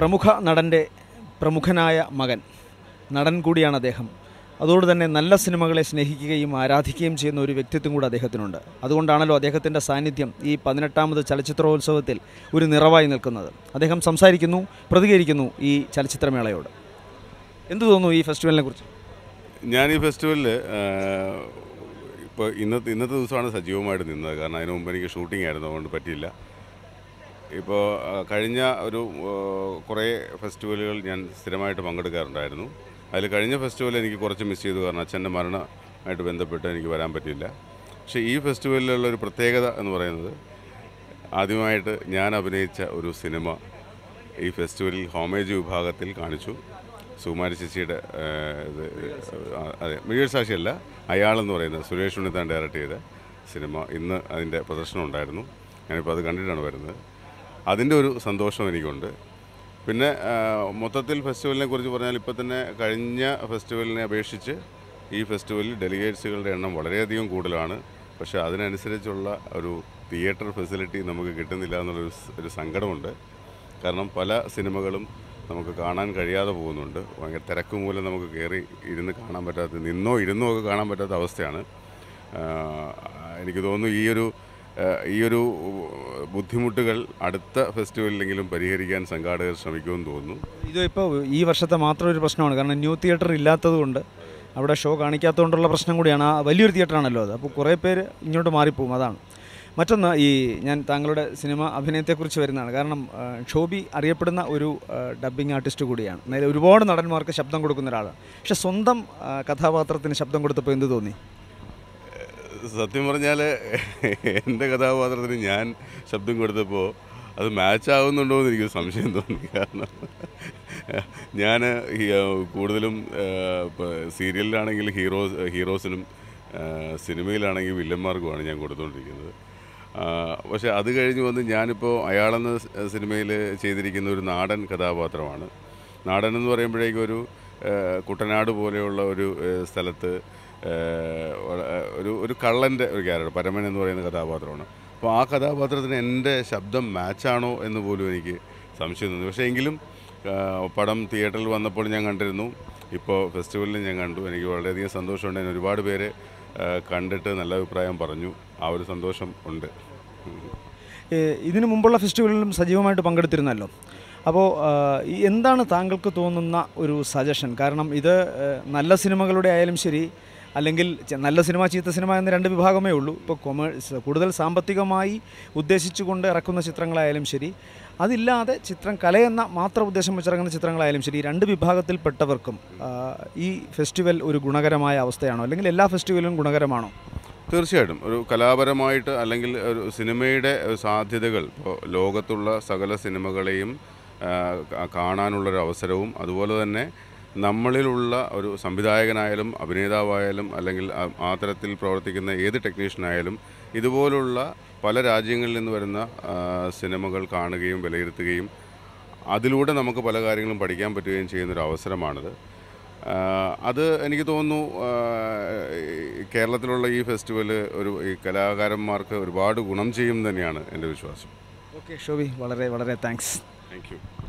പ്രമുഖ നടൻ്റെ പ്രമുഖനായ മകൻ നടൻ കൂടിയാണ് അദ്ദേഹം അതുകൊണ്ട് തന്നെ നല്ല സിനിമകളെ സ്നേഹിക്കുകയും ആരാധിക്കുകയും ചെയ്യുന്ന ഒരു വ്യക്തിത്വം കൂടെ അദ്ദേഹത്തിനുണ്ട് അതുകൊണ്ടാണല്ലോ അദ്ദേഹത്തിൻ്റെ സാന്നിധ്യം ഈ പതിനെട്ടാമത് ചലച്ചിത്രോത്സവത്തിൽ ഒരു നിറവായി നിൽക്കുന്നത് അദ്ദേഹം സംസാരിക്കുന്നു പ്രതികരിക്കുന്നു ഈ ചലച്ചിത്രമേളയോട് എന്തു തോന്നുന്നു ഈ ഫെസ്റ്റിവലിനെ കുറിച്ച് ഞാൻ ഈ ഫെസ്റ്റിവലിൽ ഇപ്പോൾ ഇന്നത്തെ ഇന്നത്തെ ദിവസമാണ് സജീവമായിട്ട് നിന്നത് കാരണം അതിന് മുമ്പ് എനിക്ക് ഷൂട്ടിംഗ് ആയിരുന്നു അതുകൊണ്ട് പറ്റിയില്ല ഇപ്പോൾ കഴിഞ്ഞ ഒരു കുറേ ഫെസ്റ്റിവലുകൾ ഞാൻ സ്ഥിരമായിട്ട് പങ്കെടുക്കാറുണ്ടായിരുന്നു അതിൽ കഴിഞ്ഞ ഫെസ്റ്റിവൽ എനിക്ക് കുറച്ച് മിസ് ചെയ്തു കാരണം അച്ഛൻ്റെ മരണമായിട്ട് ബന്ധപ്പെട്ട് എനിക്ക് വരാൻ പറ്റിയില്ല പക്ഷേ ഈ ഫെസ്റ്റിവലിലുള്ള ഒരു പ്രത്യേകത എന്ന് പറയുന്നത് ആദ്യമായിട്ട് ഞാൻ അഭിനയിച്ച ഒരു സിനിമ ഈ ഫെസ്റ്റിവലിൽ ഹോമേജ് വിഭാഗത്തിൽ കാണിച്ചു സുകുമാരി ഇത് അതെ മിഴിയൽ സാക്ഷിയല്ല അയാളെന്ന് പറയുന്നത് സുരേഷ് ഉണ്ണിത്താൻ ഡയറക്റ്റ് ചെയ്ത സിനിമ ഇന്ന് അതിൻ്റെ പ്രദർശനം ഉണ്ടായിരുന്നു ഞാനിപ്പോൾ അത് കണ്ടിട്ടാണ് വരുന്നത് അതിൻ്റെ ഒരു സന്തോഷം എനിക്കുണ്ട് പിന്നെ മൊത്തത്തിൽ ഫെസ്റ്റിവലിനെ കുറിച്ച് പറഞ്ഞാൽ ഇപ്പം തന്നെ കഴിഞ്ഞ ഫെസ്റ്റിവലിനെ അപേക്ഷിച്ച് ഈ ഫെസ്റ്റിവലിൽ ഡെലിഗേറ്റ്സുകളുടെ എണ്ണം വളരെയധികം കൂടുതലാണ് പക്ഷേ അതിനനുസരിച്ചുള്ള ഒരു തിയേറ്റർ ഫെസിലിറ്റി നമുക്ക് കിട്ടുന്നില്ല എന്നുള്ളൊരു ഒരു സങ്കടമുണ്ട് കാരണം പല സിനിമകളും നമുക്ക് കാണാൻ കഴിയാതെ പോകുന്നുണ്ട് ഭയങ്കര തിരക്ക് മൂലം നമുക്ക് കയറി ഇരുന്ന് കാണാൻ പറ്റാത്ത നിന്നോ ഇരുന്നോ ഒക്കെ കാണാൻ പറ്റാത്ത അവസ്ഥയാണ് എനിക്ക് തോന്നുന്നു ഈ ഒരു ഈ ഒരു ബുദ്ധിമുട്ടുകൾ അടുത്ത ഫെസ്റ്റിവലിലെങ്കിലും പരിഹരിക്കാൻ സംഘാടകർ ശ്രമിക്കുമെന്ന് തോന്നുന്നു ഇത് ഇപ്പോൾ ഈ വർഷത്തെ മാത്രം ഒരു പ്രശ്നമാണ് കാരണം ന്യൂ തിയേറ്റർ ഇല്ലാത്തതുകൊണ്ട് അവിടെ ഷോ കാണിക്കാത്തതുകൊണ്ടുള്ള പ്രശ്നം കൂടിയാണ് ആ വലിയൊരു തിയേറ്ററാണല്ലോ അത് അപ്പോൾ കുറേ പേര് ഇങ്ങോട്ട് മാറിപ്പോകും അതാണ് മറ്റൊന്ന് ഈ ഞാൻ താങ്കളുടെ സിനിമ അഭിനയത്തെക്കുറിച്ച് വരുന്നതാണ് കാരണം ഷോബി അറിയപ്പെടുന്ന ഒരു ഡബ്ബിംഗ് ആർട്ടിസ്റ്റ് കൂടിയാണ് നേരെ ഒരുപാട് നടന്മാർക്ക് ശബ്ദം കൊടുക്കുന്ന ഒരാളാണ് പക്ഷേ സ്വന്തം കഥാപാത്രത്തിന് ശബ്ദം കൊടുത്തപ്പോൾ എന്ത് തോന്നി സത്യം പറഞ്ഞാൽ എൻ്റെ കഥാപാത്രത്തിന് ഞാൻ ശബ്ദം കൊടുത്തപ്പോൾ അത് മാച്ച് ആവുന്നുണ്ടോ എന്ന് എനിക്ക് സംശയം തോന്നി കാരണം ഞാൻ കൂടുതലും സീരിയലിലാണെങ്കിൽ ഹീറോസ് ഹീറോസിനും സിനിമയിലാണെങ്കിൽ വില്ലന്മാർക്കുമാണ് ഞാൻ കൊടുത്തുകൊണ്ടിരിക്കുന്നത് പക്ഷേ അത് കഴിഞ്ഞ് വന്ന് ഞാനിപ്പോൾ അയാളെന്ന സിനിമയിൽ ചെയ്തിരിക്കുന്ന ഒരു നാടൻ കഥാപാത്രമാണ് നാടൻ എന്ന് പറയുമ്പോഴേക്കും ഒരു കുട്ടനാട് പോലെയുള്ള ഒരു സ്ഥലത്ത് ഒരു ഒരു കള്ളൻ്റെ ഒരു ക്യാരക്ടർ പരമൻ എന്ന് പറയുന്ന കഥാപാത്രമാണ് അപ്പോൾ ആ കഥാപാത്രത്തിന് എൻ്റെ ശബ്ദം മാച്ചാണോ എന്ന് പോലും എനിക്ക് സംശയം തോന്നി പക്ഷേ എങ്കിലും പടം തിയേറ്ററിൽ വന്നപ്പോൾ ഞാൻ കണ്ടിരുന്നു ഇപ്പോൾ ഫെസ്റ്റിവലിൽ ഞാൻ കണ്ടു എനിക്ക് വളരെയധികം സന്തോഷമുണ്ട് ഞാൻ ഒരുപാട് പേര് കണ്ടിട്ട് നല്ല അഭിപ്രായം പറഞ്ഞു ആ ഒരു സന്തോഷം ഉണ്ട് ഇതിനു മുമ്പുള്ള ഫെസ്റ്റിവലിലും സജീവമായിട്ട് പങ്കെടുത്തിരുന്നല്ലോ അപ്പോൾ എന്താണ് താങ്കൾക്ക് തോന്നുന്ന ഒരു സജഷൻ കാരണം ഇത് നല്ല സിനിമകളുടെ ആയാലും ശരി അല്ലെങ്കിൽ നല്ല സിനിമ ചീത്ത സിനിമ എന്ന രണ്ട് വിഭാഗമേ ഉള്ളൂ ഇപ്പോൾ കൊമേ കൂടുതൽ സാമ്പത്തികമായി ഉദ്ദേശിച്ചുകൊണ്ട് ഇറക്കുന്ന ചിത്രങ്ങളായാലും ശരി അതില്ലാതെ ചിത്രം കലയെന്ന മാത്രം ഉദ്ദേശം വെച്ചിറങ്ങുന്ന ചിത്രങ്ങളായാലും ശരി രണ്ട് വിഭാഗത്തിൽപ്പെട്ടവർക്കും ഈ ഫെസ്റ്റിവൽ ഒരു ഗുണകരമായ അവസ്ഥയാണോ അല്ലെങ്കിൽ എല്ലാ ഫെസ്റ്റിവലും ഗുണകരമാണോ തീർച്ചയായിട്ടും ഒരു കലാപരമായിട്ട് അല്ലെങ്കിൽ ഒരു സിനിമയുടെ സാധ്യതകൾ ഇപ്പോൾ ലോകത്തുള്ള സകല സിനിമകളെയും കാണാനുള്ളൊരു അവസരവും അതുപോലെ തന്നെ നമ്മളിലുള്ള ഒരു സംവിധായകനായാലും അഭിനേതാവായാലും അല്ലെങ്കിൽ ആ തരത്തിൽ പ്രവർത്തിക്കുന്ന ഏത് ടെക്നീഷ്യനായാലും ഇതുപോലുള്ള പല രാജ്യങ്ങളിൽ നിന്ന് വരുന്ന സിനിമകൾ കാണുകയും വിലയിരുത്തുകയും അതിലൂടെ നമുക്ക് പല കാര്യങ്ങളും പഠിക്കാൻ പറ്റുകയും ചെയ്യുന്നൊരു അവസരമാണിത് അത് എനിക്ക് തോന്നുന്നു കേരളത്തിലുള്ള ഈ ഫെസ്റ്റിവൽ ഒരു ഈ കലാകാരന്മാർക്ക് ഒരുപാട് ഗുണം ചെയ്യും തന്നെയാണ് എൻ്റെ വിശ്വാസം ഓക്കെ ഷോബി വളരെ വളരെ താങ്ക്സ് താങ്ക്